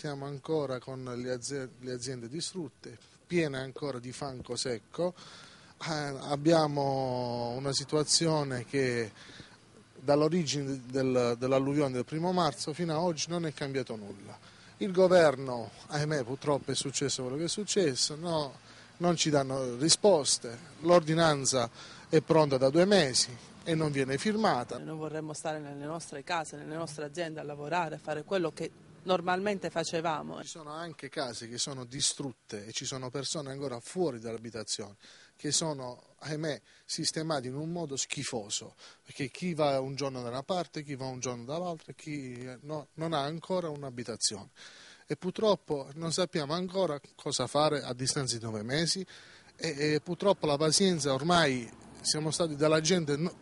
siamo ancora con le aziende, le aziende distrutte, piene ancora di fanco secco, eh, abbiamo una situazione che dall'origine del, dell'alluvione del primo marzo fino ad oggi non è cambiato nulla. Il governo, ahimè purtroppo è successo quello che è successo, no, non ci danno risposte, l'ordinanza è pronta da due mesi e non viene firmata. Noi vorremmo stare nelle nostre case, nelle nostre aziende a lavorare, a fare quello che normalmente facevamo. Eh. Ci sono anche case che sono distrutte e ci sono persone ancora fuori dall'abitazione che sono, ahimè, sistemate in un modo schifoso, perché chi va un giorno da una parte, chi va un giorno dall'altra, chi eh, no, non ha ancora un'abitazione. E purtroppo non sappiamo ancora cosa fare a distanza di nove mesi e, e purtroppo la pazienza ormai siamo stati dalla gente no,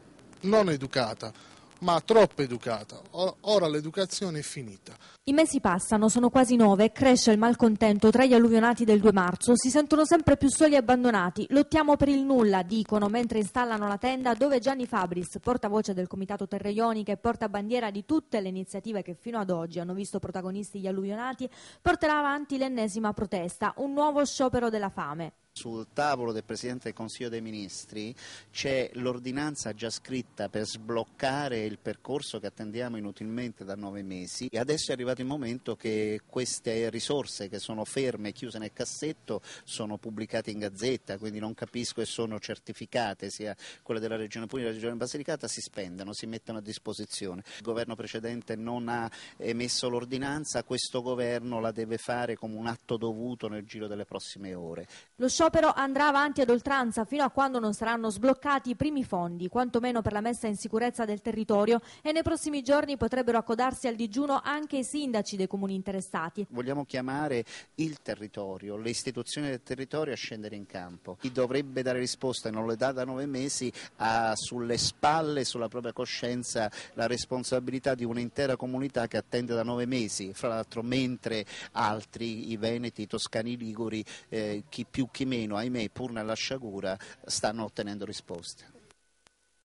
non educata ma troppo educata. Ora l'educazione è finita. I mesi passano, sono quasi nove cresce il malcontento tra gli alluvionati del 2 marzo. Si sentono sempre più soli e abbandonati. Lottiamo per il nulla, dicono, mentre installano la tenda dove Gianni Fabris, portavoce del Comitato Terreioni che porta portabandiera di tutte le iniziative che fino ad oggi hanno visto protagonisti gli alluvionati, porterà avanti l'ennesima protesta, un nuovo sciopero della fame sul tavolo del Presidente del Consiglio dei Ministri c'è l'ordinanza già scritta per sbloccare il percorso che attendiamo inutilmente da nove mesi e adesso è arrivato il momento che queste risorse che sono ferme e chiuse nel cassetto sono pubblicate in gazzetta, quindi non capisco e sono certificate, sia quelle della Regione Puglia che della Regione Basilicata, si spendano, si mettono a disposizione. Il governo precedente non ha emesso l'ordinanza, questo governo la deve fare come un atto dovuto nel giro delle prossime ore. Lo so sciopero andrà avanti ad oltranza fino a quando non saranno sbloccati i primi fondi, quantomeno per la messa in sicurezza del territorio e nei prossimi giorni potrebbero accodarsi al digiuno anche i sindaci dei comuni interessati. Vogliamo chiamare il territorio, le istituzioni del territorio a scendere in campo. Chi dovrebbe dare risposta e non le dà da nove mesi ha sulle spalle, sulla propria coscienza la responsabilità di un'intera comunità che attende da nove mesi, fra l'altro mentre altri, i Veneti, i Toscani, i Liguri, eh, chi più chi meno, almeno, ahimè, pur nella sciagura, stanno ottenendo risposte.